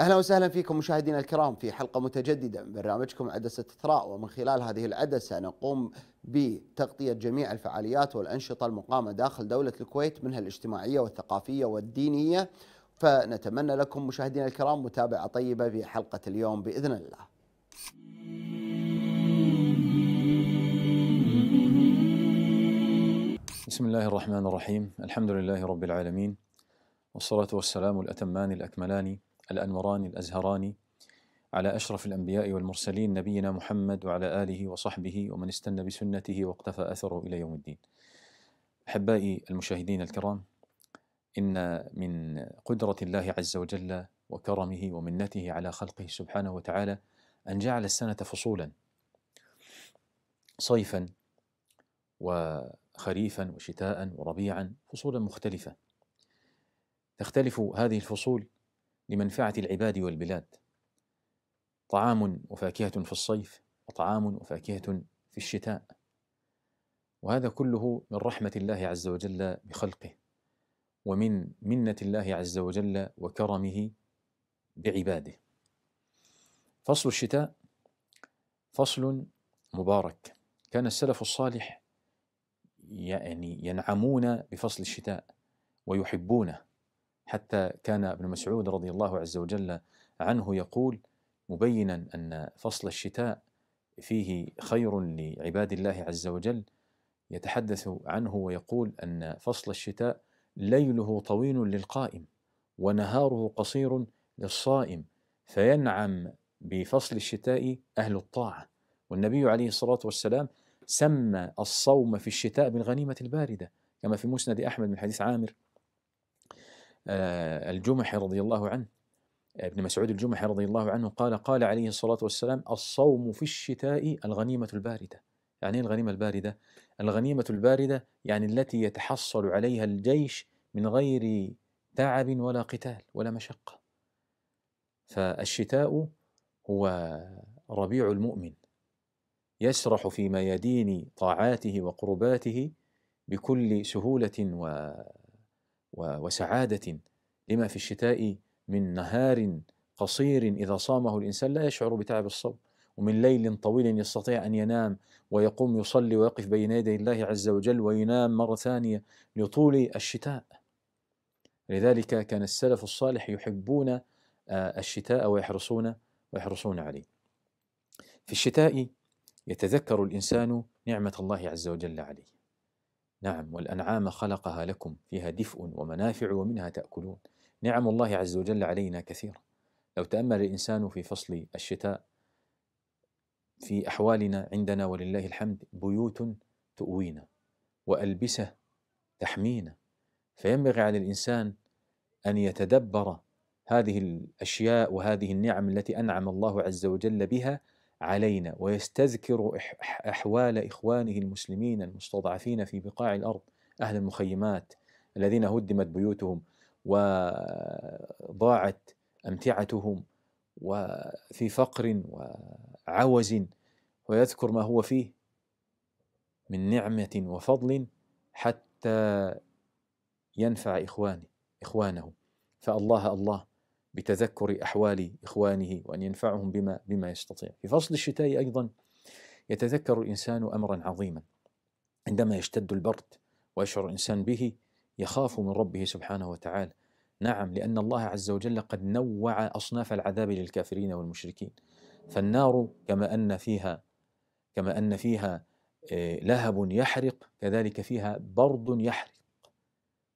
اهلا وسهلا فيكم مشاهدينا الكرام في حلقه متجدده من برنامجكم عدسه اثراء ومن خلال هذه العدسه نقوم بتغطيه جميع الفعاليات والانشطه المقامه داخل دوله الكويت منها الاجتماعيه والثقافيه والدينيه فنتمنى لكم مشاهدينا الكرام متابعه طيبه في حلقه اليوم باذن الله. بسم الله الرحمن الرحيم، الحمد لله رب العالمين والصلاه والسلام الاتمان الاكملان الأنوراني الأزهراني على أشرف الأنبياء والمرسلين نبينا محمد وعلى آله وصحبه ومن استنى بسنته واقتفى أثره إلى يوم الدين أحبائي المشاهدين الكرام إن من قدرة الله عز وجل وكرمه ومنته على خلقه سبحانه وتعالى أن جعل السنة فصولا صيفا وخريفا وشتاء وربيعا فصولا مختلفة تختلف هذه الفصول لمنفعة العباد والبلاد طعام وفاكهة في الصيف وطعام وفاكهة في الشتاء وهذا كله من رحمة الله عز وجل بخلقه ومن منة الله عز وجل وكرمه بعباده فصل الشتاء فصل مبارك كان السلف الصالح يعني ينعمون بفصل الشتاء ويحبونه حتى كان ابن مسعود رضي الله عز وجل عنه يقول مبينا ان فصل الشتاء فيه خير لعباد الله عز وجل يتحدث عنه ويقول ان فصل الشتاء ليله طويل للقائم ونهاره قصير للصائم فينعم بفصل الشتاء اهل الطاعه والنبي عليه الصلاه والسلام سمى الصوم في الشتاء بالغنيمه البارده كما في مسند احمد من حديث عامر آه، الجمحي رضي الله عنه ابن مسعود الجمحي رضي الله عنه قال قال عليه الصلاة والسلام الصوم في الشتاء الغنيمة الباردة يعني ايه الغنيمة الباردة؟ الغنيمة الباردة يعني التي يتحصل عليها الجيش من غير تعب ولا قتال ولا مشقة فالشتاء هو ربيع المؤمن يسرح في ميادين طاعاته وقرباته بكل سهولة و وسعاده لما في الشتاء من نهار قصير اذا صامه الانسان لا يشعر بتعب الصوم ومن ليل طويل يستطيع ان ينام ويقوم يصلي ويقف بين يدي الله عز وجل وينام مره ثانيه لطول الشتاء لذلك كان السلف الصالح يحبون آه، الشتاء ويحرصون ويحرصون عليه في الشتاء يتذكر الانسان نعمه الله عز وجل عليه نعم والأنعام خلقها لكم فيها دفء ومنافع ومنها تأكلون نعم الله عز وجل علينا كثيرة لو تأمل الإنسان في فصل الشتاء في أحوالنا عندنا ولله الحمد بيوت تؤوينا وألبسة تحمينا فينبغي على الإنسان أن يتدبر هذه الأشياء وهذه النعم التي أنعم الله عز وجل بها علينا ويستذكر أحوال إخوانه المسلمين المستضعفين في بقاع الأرض أهل المخيمات الذين هدمت بيوتهم وضاعت أمتعتهم وفي فقر وعوز ويذكر ما هو فيه من نعمة وفضل حتى ينفع إخوانه إخوانه فالله الله بتذكر أحوال إخوانه وأن ينفعهم بما بما يستطيع. في فصل الشتاء أيضا يتذكر الإنسان أمرا عظيما عندما يشتد البرد ويشعر الإنسان به يخاف من ربه سبحانه وتعالى. نعم لأن الله عز وجل قد نوع أصناف العذاب للكافرين والمشركين. فالنار كما أن فيها كما أن فيها آه، لهب يحرق كذلك فيها برد يحرق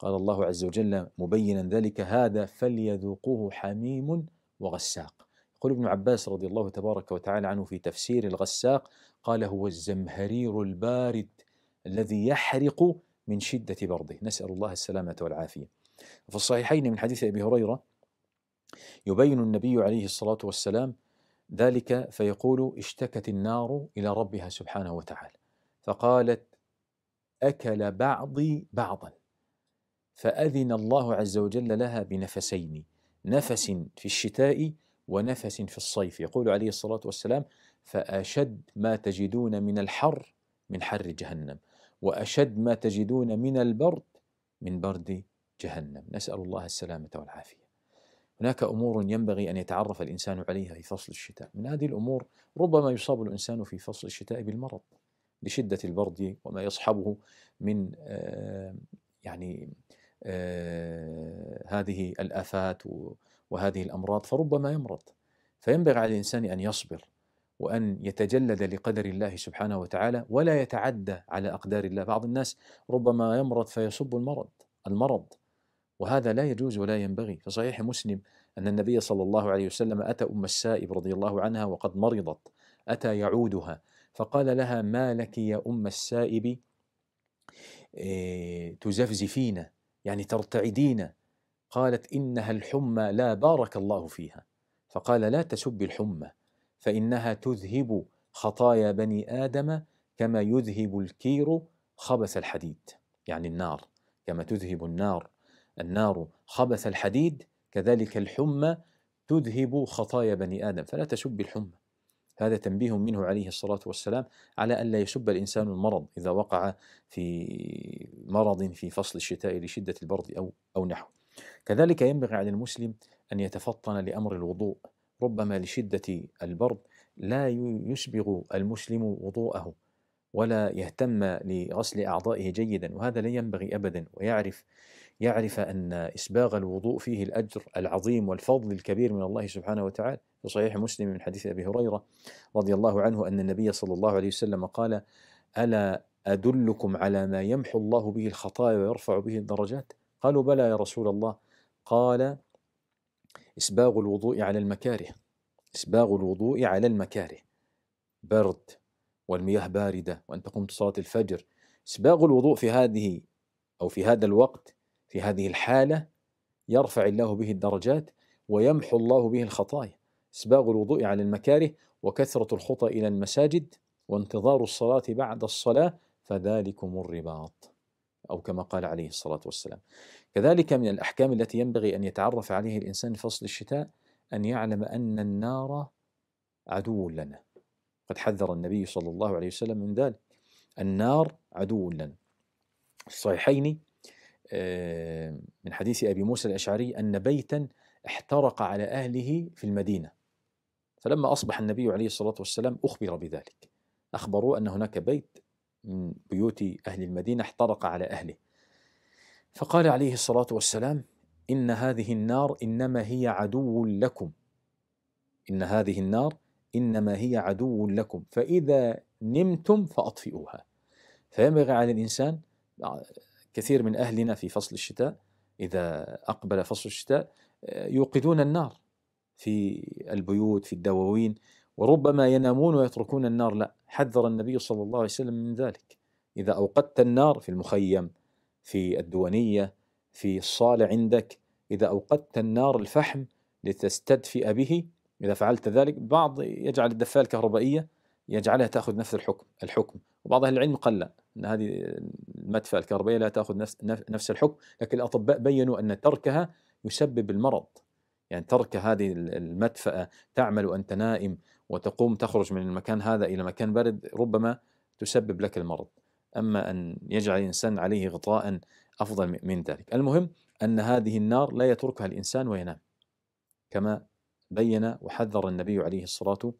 قال الله عز وجل مبينا ذلك هذا فليذوقوه حميم وغساق يقول ابن عباس رضي الله تبارك وتعالى عنه في تفسير الغساق قال هو الزمهرير البارد الذي يحرق من شدة برده نسأل الله السلامة والعافية في الصحيحين من حديث أبي هريرة يبين النبي عليه الصلاة والسلام ذلك فيقول اشتكت النار إلى ربها سبحانه وتعالى فقالت أكل بعضي بعضا فأذن الله عز وجل لها بنفسين نفس في الشتاء ونفس في الصيف يقول عليه الصلاة والسلام فأشد ما تجدون من الحر من حر جهنم وأشد ما تجدون من البرد من برد جهنم نسأل الله السلامة والعافية هناك أمور ينبغي أن يتعرف الإنسان عليها في فصل الشتاء من هذه الأمور ربما يصاب الإنسان في فصل الشتاء بالمرض لشدة البرد وما يصحبه من آه، يعني آه، هذه الآفات وهذه الأمراض فربما يمرض فينبغي على الإنسان أن يصبر وأن يتجلد لقدر الله سبحانه وتعالى ولا يتعدى على أقدار الله بعض الناس ربما يمرض فيصب المرض المرض وهذا لا يجوز ولا ينبغي في صحيح مسلم أن النبي صلى الله عليه وسلم أتى أم السائب رضي الله عنها وقد مرضت أتى يعودها فقال لها ما لك يا أم السائب آه، تزفزفين يعني ترتعدين قالت إنها الحمى لا بارك الله فيها فقال لا تسبي الحمى فإنها تذهب خطايا بني آدم كما يذهب الكير خبث الحديد يعني النار كما تذهب النار النار خبث الحديد كذلك الحمى تذهب خطايا بني آدم فلا تسبي الحمى هذا تنبيه منه عليه الصلاة والسلام على ألا يسب الإنسان المرض إذا وقع في مرض في فصل الشتاء لشدة البرد أو أو نحو كذلك ينبغي على المسلم أن يتفطن لأمر الوضوء ربما لشدة البرد لا يسبغ المسلم وضوءه ولا يهتم لغسل أعضائه جيدا وهذا لا ينبغي أبدا ويعرف يعرف أن إسباغ الوضوء فيه الأجر العظيم والفضل الكبير من الله سبحانه وتعالى في صحيح مسلم من حديث أبي هريرة رضي الله عنه أن النبي صلى الله عليه وسلم قال ألا أدلكم على ما يمحو الله به الخطايا ويرفع به الدرجات قالوا بلى يا رسول الله قال إسباغ الوضوء على المكاره إسباغ الوضوء على المكاره برد والمياه باردة وأن تقوم تصلاة الفجر إسباغ الوضوء في هذه أو في هذا الوقت في هذه الحالة يرفع الله به الدرجات ويمحو الله به الخطايا إسباغ الوضوء على المكاره وكثرة الخطى إلى المساجد وانتظار الصلاة بعد الصلاة فذلكم الرباط أو كما قال عليه الصلاة والسلام كذلك من الأحكام التي ينبغي أن يتعرف عليه الإنسان في فصل الشتاء أن يعلم أن النار عدو لنا قد حذر النبي صلى الله عليه وسلم من ذلك النار عدو لنا الصحيحين آه، من حديث أبي موسى الأشعري أن بيتا احترق على أهله في المدينة فلما أصبح النبي عليه الصلاة والسلام أخبر بذلك أخبروا أن هناك بيت من بيوت أهل المدينة احترق على أهله فقال عليه الصلاة والسلام إن هذه النار إنما هي عدو لكم إن هذه النار إنما هي عدو لكم فإذا نمتم فأطفئوها فينبغي على الإنسان آه، كثير من أهلنا في فصل الشتاء إذا أقبل فصل الشتاء آه، يوقدون النار في البيوت في الدواوين وربما ينامون ويتركون النار لا حذر النبي صلى الله عليه وسلم من ذلك إذا أوقدت النار في المخيم في الدونية في الصالة عندك إذا أوقدت النار الفحم لتستدفئ به إذا فعلت ذلك بعض يجعل الدفاية الكهربائية يجعلها تأخذ نفس الحكم الحكم وبعض أهل العلم قال لا أن هذه المدفأة الكهربائية لا تأخذ نفس نفس الحكم لكن الأطباء بينوا أن تركها يسبب المرض يعني ترك هذه المدفأة تعمل وأنت نائم وتقوم تخرج من المكان هذا إلى مكان بارد ربما تسبب لك المرض أما أن يجعل الإنسان عليه غطاء أفضل من ذلك المهم أن هذه النار لا يتركها الإنسان وينام كما بين وحذر النبي عليه الصلاة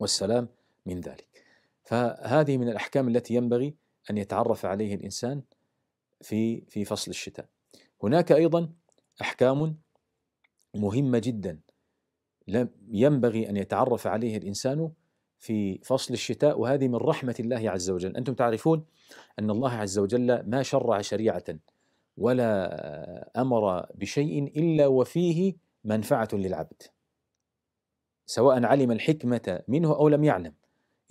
والسلام من ذلك فهذه من الأحكام التي ينبغي أن يتعرف عليه الإنسان في في فصل الشتاء هناك أيضا أحكام مهمة جدا ينبغي أن يتعرف عليه الإنسان في فصل الشتاء وهذه من رحمة الله عز وجل أنتم تعرفون أن الله عز وجل ما شرع شريعة ولا أمر بشيء إلا وفيه منفعة للعبد سواء علم الحكمة منه أو لم يعلم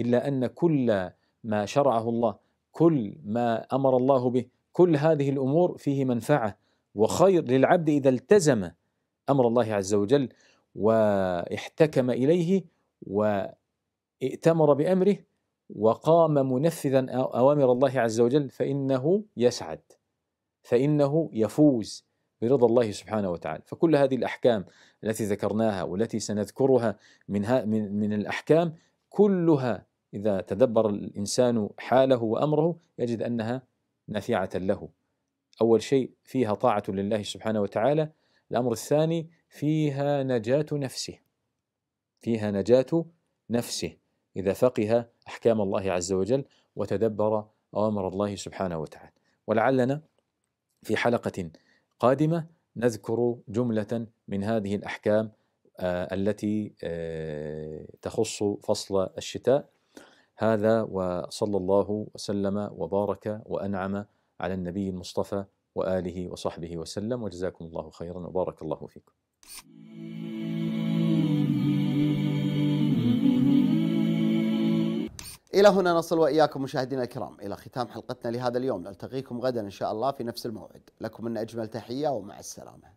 إلا أن كل ما شرعه الله كل ما أمر الله به كل هذه الأمور فيه منفعة وخير للعبد إذا التزم أمر الله عز وجل واحتكم إليه وائتمر بأمره وقام منفذا أوامر الله عز وجل فإنه يسعد فإنه يفوز برضا الله سبحانه وتعالى فكل هذه الأحكام التي ذكرناها والتي سنذكرها منها من, من الأحكام كلها إذا تدبر الإنسان حاله وأمره يجد أنها نافعة له أول شيء فيها طاعة لله سبحانه وتعالى الأمر الثاني فيها نجاة نفسه فيها نجاة نفسه إذا فقه أحكام الله عز وجل وتدبر أوامر الله سبحانه وتعالى ولعلنا في حلقة قادمة نذكر جملة من هذه الأحكام آه، التي آه، تخص فصل الشتاء هذا وصلى الله وسلم وبارك وأنعم على النبي المصطفى وآله وصحبه وسلم وجزاكم الله خيرا وبارك الله فيكم إلى هنا نصل وإياكم مشاهدينا الكرام إلى ختام حلقتنا لهذا اليوم نلتقيكم غدا إن شاء الله في نفس الموعد لكم من أجمل تحية ومع السلامة